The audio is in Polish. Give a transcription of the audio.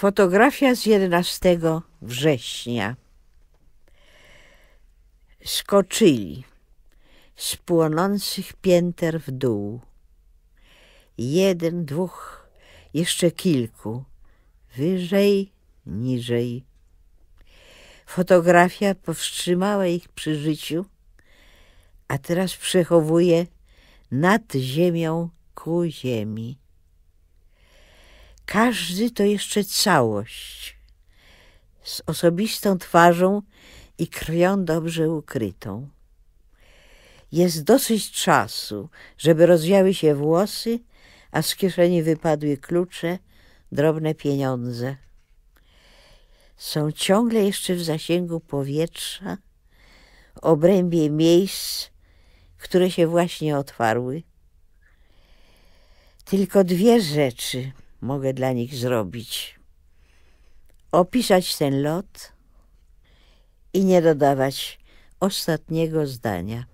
Fotografia z 11 września. Skoczyli z płonących pięter w dół. Jeden, dwóch, jeszcze kilku. Wyżej, niżej. Fotografia powstrzymała ich przy życiu, a teraz przechowuje nad ziemią ku ziemi. Każdy to jeszcze całość, z osobistą twarzą i krwią dobrze ukrytą. Jest dosyć czasu, żeby rozwiały się włosy, a z kieszeni wypadły klucze, drobne pieniądze. Są ciągle jeszcze w zasięgu powietrza, obrębie miejsc, które się właśnie otwarły. Tylko dwie rzeczy mogę dla nich zrobić. Opisać ten lot i nie dodawać ostatniego zdania.